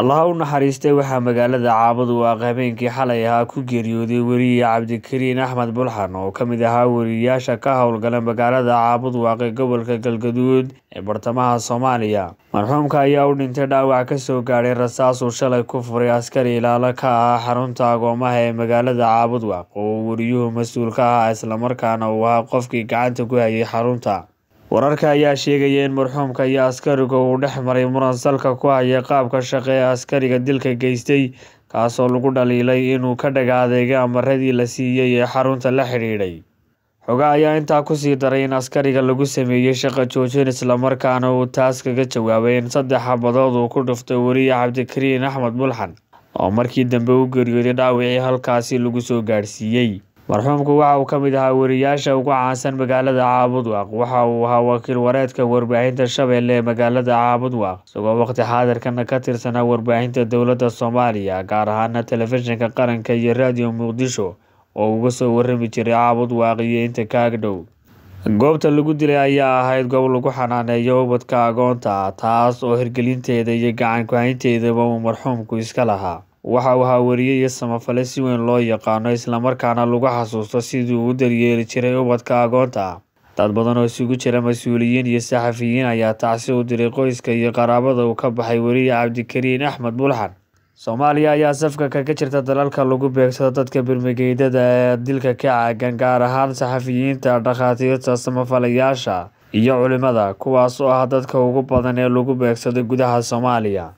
allaha u naxariistay waxaa magaalada caabadu ah habeenkii xalay ahaa ku geeriyooday weriye cabdikariin axmed bulxan oo ka mid ahaa weriyayaasha ka howlgala magaalada caabudwaaq ee gobolka galgaduud ee bartamaha soomaaliya marxuumka ayaa u dhintay dhaawac kasoo gaadhay rasaasuu shalay ku furay askari ilaalo ka ahaa xarunta agoomaha ee magaalada caabudwaaq oo weriyuhu mas-uul ka ahaa islamarkaana uu ahaa qofkii gacanta ku hayay xarunta wararka ayaa sheegaya in marxuumka iyo askariga uu dhex maray muran salka ku haya qaabka shaqe ee askariga dilka geystay kaasoo lagu dhaliilay inuu ka dhagaadeegay amaradii la siiyey ee xarunta la xidhiidhay xoga ayaa intaa kusii daray in askariga lagu sameeyey shaqa joojin islamarkaana uu taas kaga jawaabay in saddex xabadood uu ku dhuftay weriye cabdikariin axmed mulxan oo markii dambe u geeriyooday dhaawicii halkaasi lagu soo gaadhsiiyey marxuumku waxa uu ka mid ahaa wariyaasha ugu caansan magaalada caabudwaaq waxa uu ahaa wakiil wareedka warbaahinta shabeelle ee magaalada caabudwaaq isagoo waqti xaadirkana ka tirsanaa warbaahinta dowladda soomaaliya gaar ahaana telefishinka qaranka iyo raadiyo muqdisho oo uga soo warami jiray caabudwaaq iyo inta ka agdhow goobta lagu dilay ayaa ahayd goob lagu xanaaneeyo ubadka agoonta taas oo hirgelinteeda iyo gacanku haynteedaba uu marxuumku iska lahaa waxa uu haaweriyey samafale si weyn loo yaqaano islamarkaana lagu xasuusto sidii uu u daryeeli jiray ubadka agoonta dad badan oo isugu jira mas-uuliyiin iyo saxafiyiin ayaa tacsi u diray qoyska iyo qaraabada uu ka baxay weriye cabdikariin axmed bulxan soomaaliya ayaa safka kaga jirta dalalka lagu beegsado dadka birmigeydada ee dilka ka caagan gaar ahaan saxafiyiinta dhakhaatiirta samafalayaasha iyo culimada kuwaas oo ah dadka ugu badan ee lagu beegsado gudaha soomaaliya